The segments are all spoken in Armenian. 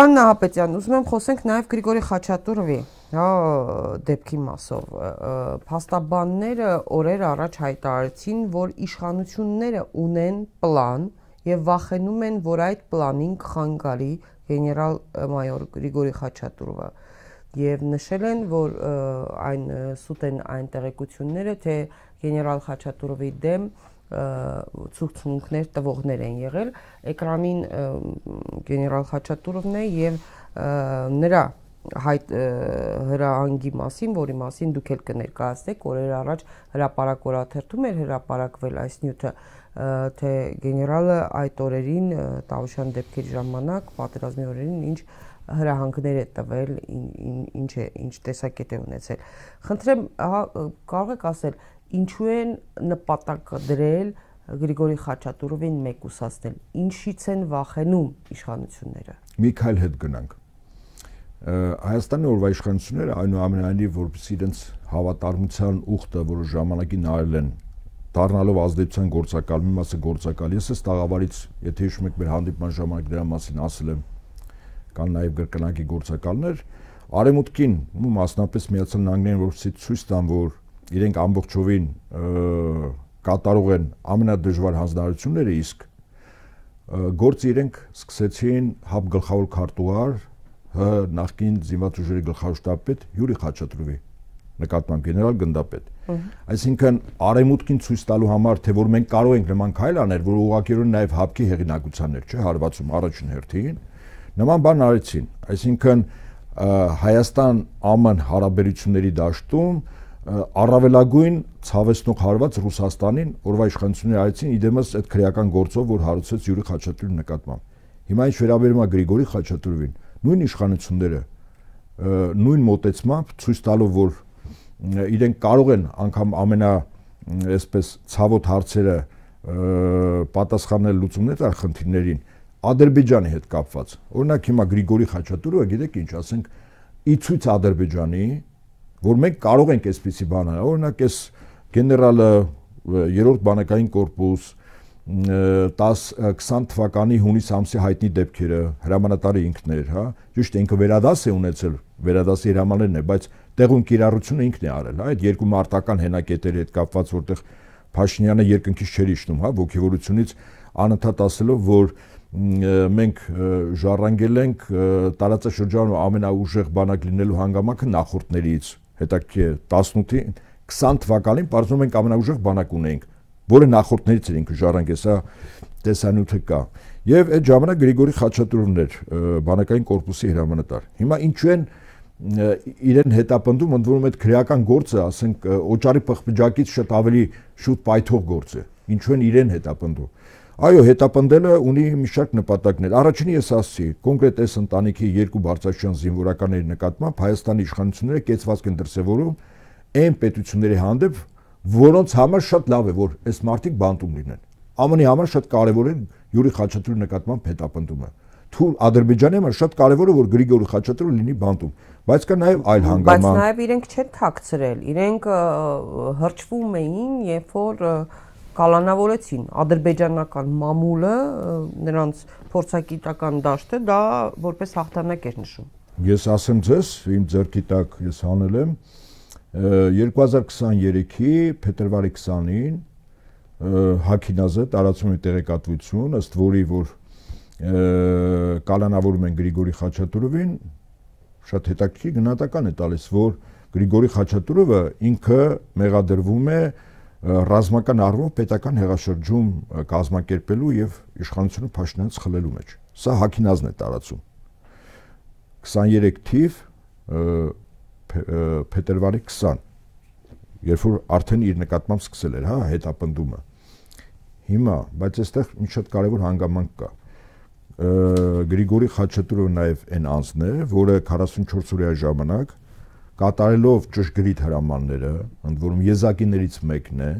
Պարոն Նահապետյան, ուզում եմ խոսենք նաև Գրիգորի Խաչատուրովի, հա, դեպքի մասով։ Փաստաբանները օրեր առաջ հայտարարեցին, որ իշխանությունները ունեն պլան եւ վախենում են, որ այդ պլանին կխանգարի գեներալ մայոր Գրիգորի Խաչատուրովը։ Եվ նշել են, որ այն սուտ են այն տեղեկությունները, թե գեներալ Խաչատուրովի դեմ ցուցումներ տվողներ են եղել էկրանին գեներալ Խաչատուրովն է եւ նրա հայտ հրահանգի մասին, որի մասին դուք էլ կներկայացնեք, օրեր առաջ հրաապարակ օրաթերթում էր հրաապարակվել այս նյութը, թե գեներալը այդ օրերին Տավուշյան դեպքերի ժամանակ պատերազմի օրերին ինչ հրահանգներ է տվել, ինչ է, ինչ տեսակետ է ունեցել։ Խնդրեմ, հա, կարող եք ասել, ինչու են նպատակ դրել Գրիգորի Խաչատուրովին մեկուսացնել։ Ինչից են վախենում իշխանությունները։ Մի քայլ հետ գնանք։ Հայաստանի օրվա իշխանությունները այնուամենայնիվ որպես իրենց հավատարմության ուխտը, որը ժամանակին արել են դառնալով ազդեցության գործակալ, մի մասը գործակալ։ Ես ես տաղավարից, եթե հիշում եք մեր հանդիպման ժամանակ դրա մասին ասել եմ, կան նաև գրկնակի գործակալներ արևմուտքին ու մասնապես միացյալ նահանգներին որսի ցույց տան որ իրենք ամբողջովին կատարող են ամենադժվար հանձնարարությունները իսկ գործ իրենք սկսեցին հապ գլխավոր քարտուղար հ նախկին զինված ուժերի գլխավոր շտաբպետ Յուրի Խաչատրովի նկատմամբ գեներալ գնդապետ։ Այսինքն արեմուտքին ցույց տալու համար, թե որ մենք կարող ենք նման քայլ անել, որ ուղղակիորեն նաև հապկի հեղինակություններ չէ հարվածում առաջին հերթին, Նման բան արեցին, այսինքն Հայաստան ԱՄՆ հարաբերությունների դաշտում առավելագույն ցավեցնող հարված Ռուսաստանին օրվա իշխանությունները արեցին իդեմս այդ քրեական գործով, որ հարուցեց Յուրի Խաչատուրի նկատմամբ։ Հիմա ինչ վերաբերում է Գրիգորի Խաչատուրովին, նույն իշխանությունները նույն մոտեցմամբ ցույց տալով, որ իրենք կարող են անգամ ամենա այսպես ցավոտ հարցերը պատասխանել լուծումներ տալ խնդիրներին, Ադրբեջանի հետ կապված։ Օրինակ հիմա Գրիգորի Խաչատուրովը գիտեք ինչ, ասենք, ի ցույց Ադրբեջանի, որ մենք կարող ենք այսպիսի բան անել։ Օրինակ այս գեներալը երրորդ բանակային կորպուս 10-20 թվականի հունիս ամսի հայտնի դեպքերը հրամանատարի ինքն էր, հա։ Ճիշտ ինքը վերադաս է ունեցել, վերադասի հրամաններն է, բայց տեղում կիրառությունը ինքն է արել, հա։ Այդ երկու մարտական հենակետերի հետ կապված, որտեղ Փաշինյանը երկնքից չէր իջնում, հա, ոգևորությունից անընդհատ ասելով, որ մենք ժառանգել ենք տարածաշրջանում ամենաուժեղ բանակ լինելու հանգամանքը նախորդներից, հետաքրքիր 18-ին 20 թվականին բարձում ենք ամենաուժեղ բանակ ունենք, որը նախորդներից էր ինքը ժառանգել, սա տեսանյութը կա։ Եվ այդ ժամանակ Գրիգորի Խաչատուրովն էր բանակային կորպուսի հրամանատար։ Հիմա ինչու են իրեն հետապնդում ընդ որում այդ քրեական գործը, ասենք օճարի փխփջակից շատ ավելի շուտ պայթող գործ է։ Ինչու են իրեն հետապնդում։ Այո, հետապնդելը ունի մի շարք նպատակներ։ Առաջինը ես ասացի, կոնկրետ այս ընտանիքի երկու բարձրաստիճան զինվորականների նկատմամբ Հայաստանի իշխանությունները կեցվածք են դրսևորում այն պետությունների հանդեպ, որոնց համար շատ լավ է, որ այս մարտիկ բանտում լինեն։ ԱՄՆ-ի համար շատ կարևոր է Յուրի Խաչատրյանի նկատմամբ հետապնդումը։ Թուրք Ադրբեջանի համար շատ կարևոր է որ Գրիգոր Խաչատրյանը լինի բանտում, բայց կա նաև այլ հանգամանք։ Բայց նաև իրենք չեն թաքցրել, իրենք հրճվում էին, երբ որ և կալանավորեցին ադրբեջանական մամուլը նրանց փորձագիտական դաշտը դա որպես հաղթանակ էր նշում ես ասեմ ձեզ իմ ձեռքի տակ ես հանել եմ 2023-ի փետրվարի 20-ին հակինազը տարածում է տեղեկատվություն ըստ որի որ կալանավորում են Գրիգորի Խաչատուրովին շատ հետաքրքիր գնահատական է տալիս որ Գրիգորի Խաչատուրովը ինքը մեղադրվում է ռազմական առումով պետական հեղաշրջում կազմակերպելու եւ իշխանությունը փաշնանց խլելու մեջ։ Սա հակինազն է տարածում։ 23 թիվ փետրվարի 20 երբ որ արդեն իր նկատմամբ սկսել էր, հա, հետապնդումը։ Հիմա, բայց այստեղ մի շատ կարևոր հանգամանք կա։ Գրիգորի Խաչատուրովը նաև այն անձն է, որը 44 օրյա ժամանակ կատարելով ճշգրիտ հրամանները, ընդ որում եզակիներից մեկն է,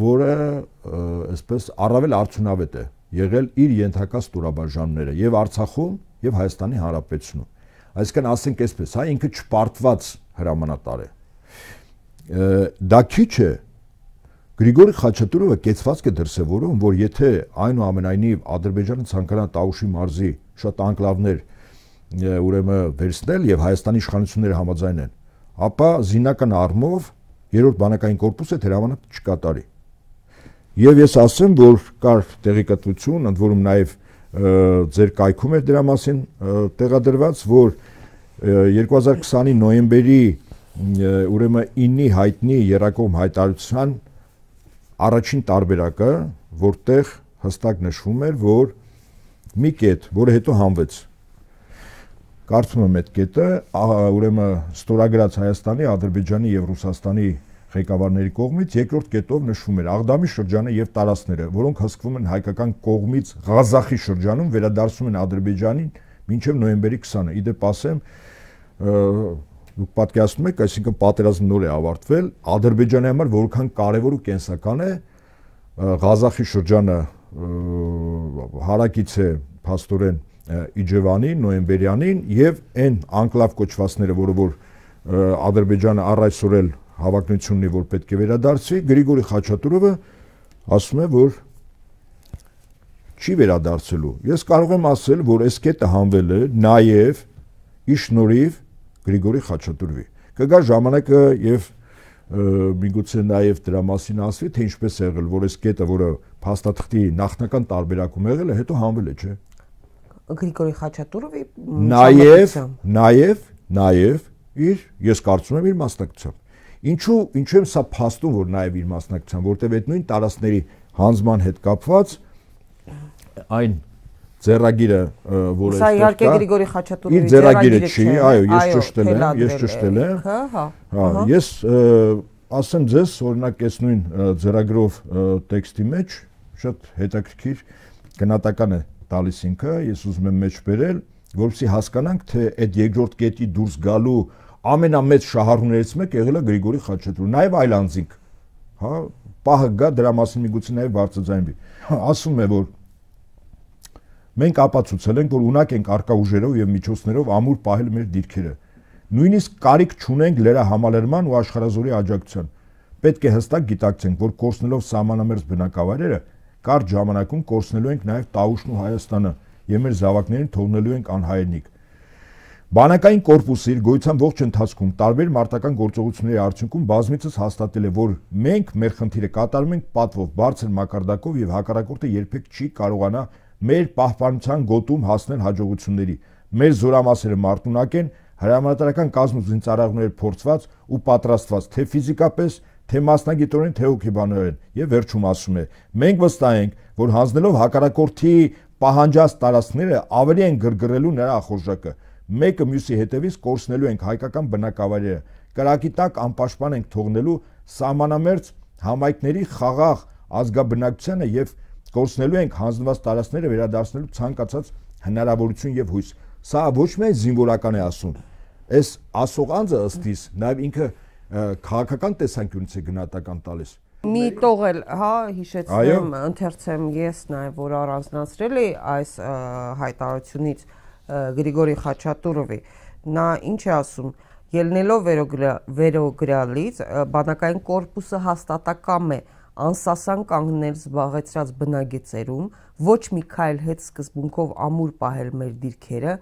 որը այսպես առավել արդյունավետ է եղել իր ենթակա ստորաբաժանները եւ Արցախում եւ Հայաստանի Հանրապետությունում։ Այսինքն ասենք այսպես, հա ինքը չպարտված հրամանատար է։ Դա քիչ է, Գրիգորի Խաչատուրովը կեցվածք է դրսևորում, որ եթե այնուամենայնիվ Ադրբեջանը ցանկանա Տաուշի մարզի շատ անկլավներ ուրեմն վերցնել եւ Հայաստանի իշխանությունները համաձայնեն, ապա զինական արմով երրորդ բանակային կորպուսը դրամանակ չկատարի։ Եվ ես ասեմ, որ կար տեղեկատվություն, ընդ որում նաեւ ձեր կայքում էր դրա մասին տեղադրված, որ 2020-ի նոյեմբերի ուրեմն 9-ի հայտնի երակոմ հայտարարության առաջին տարբերակը, որտեղ հստակ նշվում էր, որ մի կետ, որը հետո հանվեց, Կարծում եմ այդ կետը, ուրեմն ստորագրած Հայաստանի, Ադրբեջանի եւ Ռուսաստանի ղեկավարների կողմից երկրորդ կետով նշվում էր Աղդամի շրջանը եւ տարածքները, որոնք հսկվում են հայկական կողմից Ղազախի շրջանում, վերադարձում են Ադրբեջանին մինչեւ նոյեմբերի 20-ը։ Իդեպ ասեմ, դուք պատկերացնում եք, այսինքն պատերազմն նոր է ավարտվել, Ադրբեջանի համար որքան կարևոր ու կենսական է Ղազախի շրջանը հարակից է փաստորեն Իջևանին, նոյեմբերյանին եւ այն անկլավ կոչվածները, որը որ Ադրբեջանը առ այսօր էլ հավակնությունն է, որ պետք է վերադարձվի, Գրիգորի Խաչատուրովը ասում է, որ չի վերադարձելու։ Ես կարող եմ ասել, որ այս կետը հանվել է նաև իշնորիվ Գրիգորի Խաչատուրովի։ Կգա ժամանակը եւ միգուցե նաև դրա մասին ասվի, թե ինչպես եղել, որ այս կետը, որը փաստաթղթի նախնական տարբերակում եղել է, հետո հանվել է, չէ՞։ Գրիգորի Խաչատուրովի նաև նաև նաև իր ես կարծում եմ իր մասնակցությամբ ինչու ինչու եմ սա փաստում որ նաև իր մասնակցությամբ որտեվ այդ նույն տարածքների հանձման հետ կապված այն ձեռագիրը որը Սա իհարկե Գրիգորի Խաչատուրովի իր ձեռագիրը չի այո ես ճշտել եմ ես ճշտել եմ հա հա ես ասեմ ձեզ օրինակ այս նույն ձեռագրով տեքստի մեջ շատ հետաքրքիր գնահատական է տալիս ինքը, ես ուզում եմ մեջ բերել, որովհետեւ հասկանանք, թե այդ երկրորդ կետի դուրս գալու ամենամեծ շահառուներից մեկը եղել է Գրիգորի Խաչատրյանը, նաև այլ անձինք, հա, պահը գա դրա մասին միգուցե նաև բարձրացնի։ հա, Ասում է, որ մենք ապացուցել ենք, որ ունակ ենք արկա ուժերով եւ միջոցներով ամուր պահել մեր դիրքերը։ Նույնիսկ կարիք չունենք լրահամալրման ու աշխարազորի աջակցության։ Պետք է հստակ գիտակցենք, որ կորցնելով սահմանամերձ բնակավայրերը Կարճ ժամանակում կորցնելու ենք նաև Տաուշն ու Հայաստանը եւ մեր զավակներին թողնելու ենք անհայերնիկ։ Բանակային կորպուսը իր գոյության ողջ ընթացքում տարբեր մարտական գործողությունների արդյունքում բազմիցս հաստատել է, որ մենք մեր խնդիրը կատարում ենք պատվով, բարձր մակարդակով եւ հակառակորդը երբեք չի կարողանա մեր պահպանության գոտում հասնել հաջողությունների։ Մեր զորամասերը մարտունակ են, հրամանատարական կազմում զինծառայողներ փորձված ու պատրաստված թե ֆիզիկապես, թե մասնագիտորեն, թե հոգեբանորեն եւ վերջում ասում է. մենք վստահ ենք, որ հանձնելով հակարակորթի պահանջած տարածքները ավելի են գրգռելու նրա ախորժակը։ Մեկը մյուսի հետևից կորցնելու ենք հայկական բնակավայրերը։ Կրակի տակ անպաշտպան ենք թողնելու սահմանամերձ համայնքների խաղաղ ազգաբնակչությանը եւ կորցնելու ենք հանձնված տարածքները վերադարձնելու ցանկացած հնարավորություն եւ հույս։ Սա ոչ միայն զինվորական է ասում, այս ասող անձը ըստ իս նաև ինքը քաղաքական տեսանկյունից է գնահատական տալիս։ Մի տող էլ, հա, հիշեցնեմ, ընթերցեմ ես նաև, որ առանձնացրել է այս հայտարարությունից Գրիգորի Խաչատուրովի։ Նա ինչ է ասում, ելնելով վերոգրալից, բանակային կորպուսը հաստատակամ է անսասան կանգնել զբաղեցրած բնագեծերում, ոչ մի քայլ հետ սկզբունքով ամուր պահել մեր դիրքերը,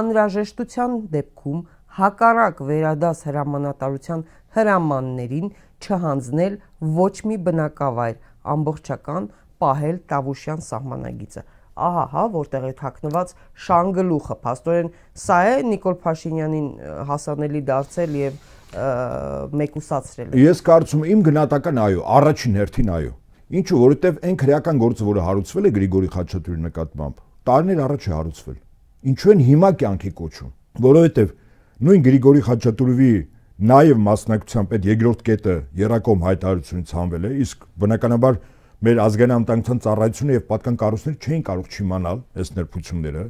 անհրաժեշտության դեպքում հակառակ վերադաս հրամանատարության հրամաններին չհանձնել ոչ մի բնակավայր, ամբողջական պահել Տավուշյան սահմանագիծը։ Ահա հա, որտեղ է թաքնված շանգլուխը։ Փաստորեն սա է Նիկոլ Փաշինյանին հասանելի դարձել եւ մեկուսացրել։ Ես կարծում եմ գնահատական այո, առաջին հերթին այո։ Ինչու, որովհետեւ այն քրեական գործը, որը հարուցվել է Գրիգորի Խաչատուրի նկատմամբ, տարիներ առաջ է հարուցվել։ Ինչու են հիմա կյանքի կոչում, որովհետեւ նույն Գրիգորի Խաչատուրովի Նաև մասնակցությամբ այդ երկրորդ կետը Երակոմ հայտարարությունից հանվել է, իսկ բնականաբար մեր ազգային անվտանգության ծառայությունը եւ պատկան կառույցները չէին կարող չիմանալ այս ներբությունները։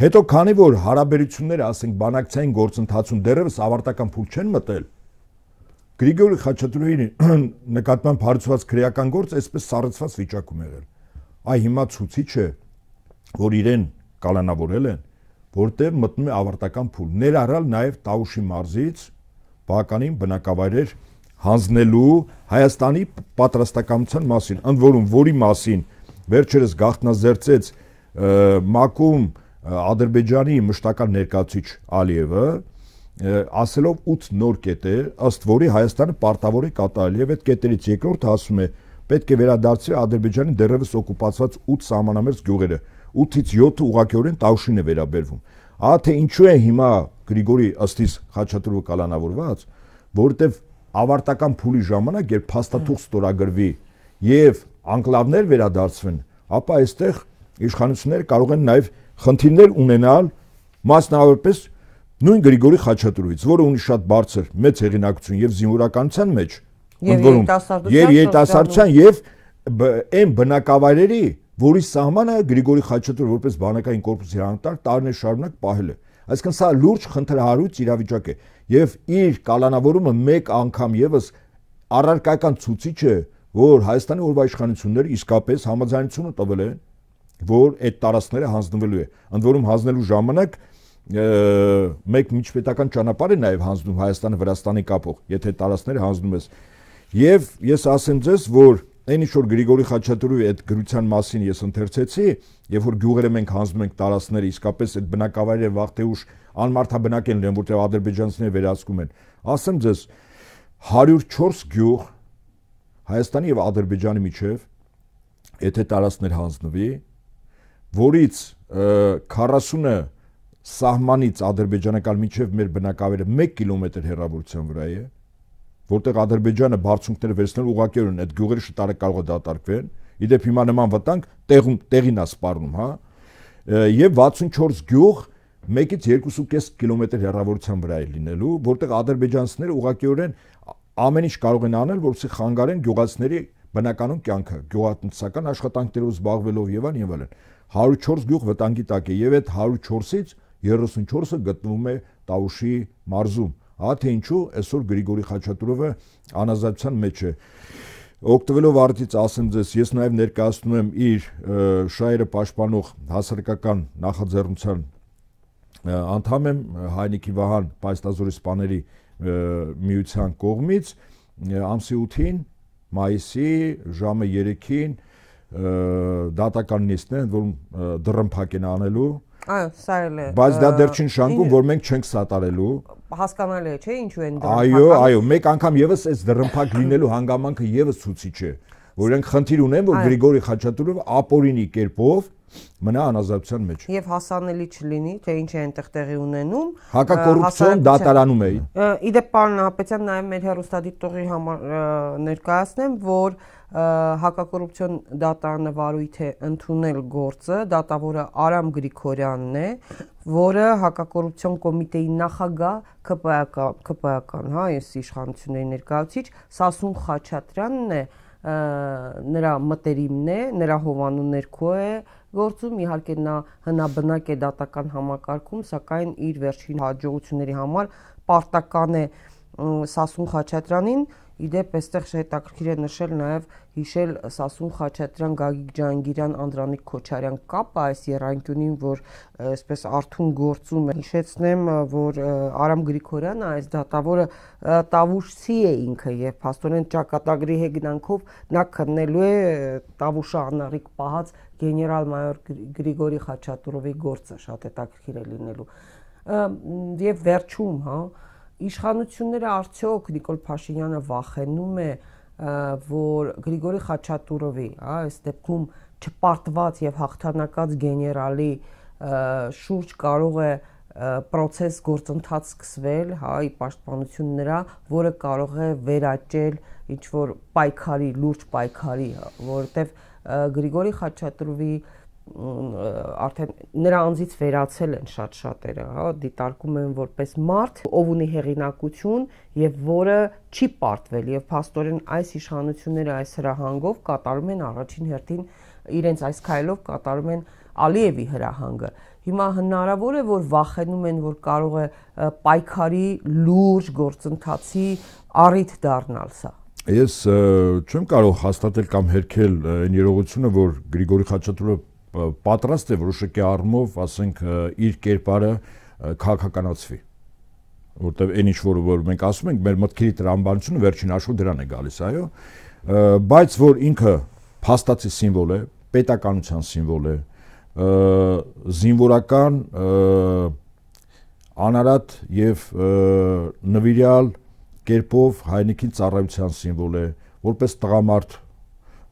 Հետո քանի որ հարաբերությունները, ասենք, բանակցային գործընթացում դեռևս ավարտական փուլ չեն մտել, Գրիգոր Խաչատուրեի նկատմամբ հարուցված քրեական գործ այսպես սառեցված վիճակում եղել։ Այ հիմա ցուցիչ է, որ իրեն կալանավորել են, որտեղ մտնում է ավարտական փուլ։ Ներառալ նաև Տաուշի մարզից բականին բնակավայրեր հանձնելու Հայաստանի պատրաստակամության մասին, ընդ որում որի մասին վերջերս գախտնազերծեց մակում Ադրբեջանի մշտական ներկայացուցիչ Ալիևը, ասելով 8 նոր կետեր, ըստ որի Հայաստանը պարտավոր է կատարել եւ այդ կետերից երկրորդը ասում է պետք է վերադարձի Ադրբեջանի դեռևս օկուպացված 8 սահմանամերձ գյուղերը 8-ից 7-ը ուղղակիորեն Տաուշին է վերաբերվում։ Ահա թե ինչու է հիմա Գրիգորի ըստիս Խաչատրուը կալանավորված, որտեվ ավարտական փուլի ժամանակ երբ փաստաթուղթ ստորագրվի եւ անկլավներ վերադարձվեն, ապա այստեղ իշխանությունները կարող են նաեւ խնդիրներ ունենալ մասնավորապես նույն Գրիգորի Խաչատրուից, որը ունի շատ բարձր մեծ հեղինակություն եւ զինվորականության մեջ, եւ երիտասարդության եւ այն բնակավայրերի, որի սահմանը Գրիգորի Խաչատրուը որպես բանակային կորպուսի հանտար տարիներ շարունակ պահել է։ Այսինքն սա լուրջ խնդրահարույց իրավիճակ է եւ իր կալանավորումը մեկ անգամ եւս առարկայական ցուցիչ է, որ Հայաստանի օրվա իշխանությունները իսկապես համաձայնությունը տվել են, որ այդ տարածքները հանձնվելու է։ Ընդ որում հանձնելու ժամանակ մեկ միջպետական ճանապարհ է նաև հանձնում Հայաստանը Վրաստանի կապող, եթե տարածքները հանձնում ես։ Եվ ես ասեմ ձեզ, որ այն ինչ որ Գրիգորի Խաչատուրովի այդ գրության մասին ես ընթերցեցի, երբ որ գյուղերը մենք հանձնում ենք տարածքները, իսկապես այդ բնակավայրերը վաղ թե ուշ անմարթաբնակ են լինում, որտեղ ադրբեջանցիները վերահսկում են։ Ասեմ ձեզ 104 գյուղ Հայաստանի եւ Ադրբեջանի միջև եթե տարածքներ հանձնվի, որից 40-ը սահմանից ադրբեջանական միջև մեր բնակավայրը 1 կիլոմետր հեռավորության վրա է, որտեղ Ադրբեջանը բարձունքները վերցնել ուղակեր ունեն, այդ գյուղերը շտարը կարող է դատարկվեն։ Իդեպ հիմա նման վտանգ տեղում տեղին է սպառնում, հա։ Եվ 64 գյուղ 1-ից 2.5 կիլոմետր հեռավորության վրա է լինելու, որտեղ ադրբեջանցիները ուղղակիորեն ամեն ինչ կարող են անել, որպեսզի խանգարեն գյուղացիների բնականոն կյանքը, գյուղատնտեսական աշխատանքներով զբաղվելով եւ այլն եւ այլն։ 104 գյուղ վտանգի տակ է եւ այդ 104-ից 34-ը գտնվում է Տաուշի մարզում, Հա թե ինչու այսօր Գրիգորի Խաչատուրովը անազատության մեջ է։ Օգտվելով արդից ասեմ ձեզ, ես նաև ներկայացնում եմ իր շայերը պաշտպանող հասարակական նախաձեռնության անդամ եմ Հայնիկի Վահան Պայստազորի սպաների միության կողմից ամսի 8-ին մայիսի ժամը 3-ին դատական նիստն է, որ դռնփակ են անելու։ Այո, սա էլ է։ Բայց դա դեռ չի նշանակում, որ մենք չենք սատարելու հասկանալի է, չէ՞, ինչու են դրամփակում։ Այո, այո, մեկ անգամ եւս այս դրամփակ լինելու հանգամանքը եւս ցույցի չէ որ իրենք խնդիր ունեն, որ Գրիգորի Խաչատուրովը ապօրինի կերպով մնա անազատության մեջ։ Եվ հասանելի չլինի, թե ինչ է այնտեղ տեղի ունենում։ Հակակոռուպցիոն դատարանում է։ Իդեպ պարոն Հապետյան նաև մեր հերոստատիտողի համար ներկայացնեմ, որ հակակոռուպցիոն դատարանը վարույթ է ընդունել գործը, դատավորը Արամ Գրիգորյանն է, որը հակակոռուպցիոն կոմիտեի նախագահ ԿՊԱԿ-ական, հա, այս իշխանությունների ներկայացուցիչ Սասուն Խաչատրյանն է, ա, նրա մտերիմն է, նրա հովանու ներքո է գործում, իհարկե նա հնաբնակ է դատական համակարգում, սակայն իր վերջին հաջողությունների համար պարտական է Սասուն Խաչատրյանին Իդեպ, այստեղ հետաքրքիր է նշել նաև հիշել Սասուն Խաչատրյան, Գագիկ Ջանգիրյան, Անդրանիկ Քոչարյան կապը այս երանգյունին, որ այսպես արթուն գործում է։ Հիշեցնեմ, որ Արամ Գրիգորյանը այս դատավորը Տավուշցի է ինքը եւ Փաստորեն ճակատագրի հեգնանքով նա քննելու է Տավուշը անարիք պահած գեներալ-մայոր Գրիգորի Խաչատրովի գործը շատ հետաքրքիր է լինելու։ Եվ վերջում, հա, իշխանությունները արդյոք Նիկոլ Փաշինյանը վախենում է որ Գրիգորի Խաչատուրովի, հա, այս դեպքում չպարտված եւ հաղթանակած գեներալի շուրջ կարող է process գործընթաց սկսվել, հա, ի պաշտպանություն նրա, որը կարող է վերաճել ինչ որ պայքարի, լուրջ պայքարի, որովհետեւ Գրիգորի Խաչատրովի արդեն նրա անձից վերացել են շատ շատերը, հա, դիտարկում են որպես մարդ, ով ունի հեղինակություն եւ որը չի պարտվել եւ փաստորեն այս իշխանությունները այս հրահանգով կատարում են առաջին հերթին իրենց այս քայլով կատարում են Ալիևի հրահանգը։ Հիմա հնարավոր է, որ վախենում են, որ կարող է պայքարի լուրջ գործընթացի առիթ դառնալ սա։ Ես չեմ կարող հաստատել կամ հերքել այն երողությունը, որ Գրիգորի Խաչատուրովը պատրաստ է որոշակի առումով, ասենք, իր կերպարը քաղաքականացվի որտեվ այն ինչ որ որ մենք ասում ենք, մեր մտքերի տրամաբանությունը վերջին հաշվով դրան է գալիս, այո, բայց որ ինքը փաստացի սիմվոլ է, պետականության սիմվոլ է, զինվորական անարատ եւ նվիրյալ կերպով հայնիկի ծառայության սիմվոլ է, որպես տղամարդ,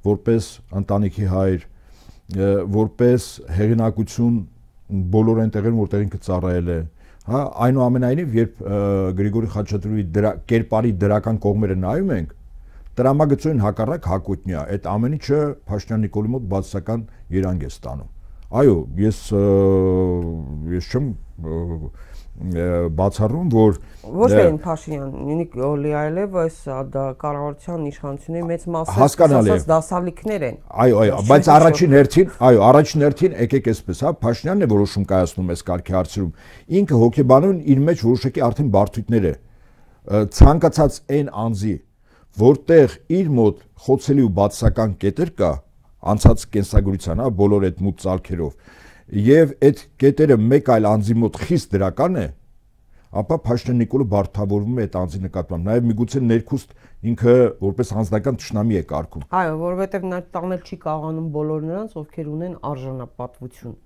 որպես ընտանիքի հայր, որպես հեղինակություն բոլոր այն տեղերում, որտեղ ինքը ծառայել է, հա, այնուամենայնիվ երբ Գրիգորի Խաչատրյանի դրա կերպարի դրական կողմերը նայում ենք, տրամագծային հակառակ հակոտնյա, այդ ամեն ինչը Փաշտյան Նիկոլի մոտ բացական երանգ է ստանում։ Այո, ես ես չեմ բացառում, որ ոչ դե- միայն Փաշինյան, նույնիսկ Օլիայլև այս դա կառավարության իշխանությունների մեծ մասը ասած դասալիքներ են։ Այո, այո, բայց առաջին հերթին, այո, առաջին հերթին եկեք այսպես, հա, Փաշինյանն է որոշում կայացնում այս կարգի հարցերում։ Ինքը հոգեբանորեն իր մեջ որոշակի արդեն բարդություններ է ցանկացած այն անձի, որտեղ իր մոտ խոցելի ու բացական կետեր կա, անցած կենսագրության, հա, բոլոր այդ մուտ ցալքերով եւ այդ կետերը մեկ այլ անձի մոտ խիստ դրական է, ապա Փաշտենիկոլը բարթավորվում է այդ անձի նկատմամբ։ Նաեւ միգուցե ներքուստ ինքը որպես հանձնական ճշնամի է կարգում։ Այո, որովհետեւ նա տանել չի կարողանում բոլոր նրանց, ովքեր ունեն արժանապատվություն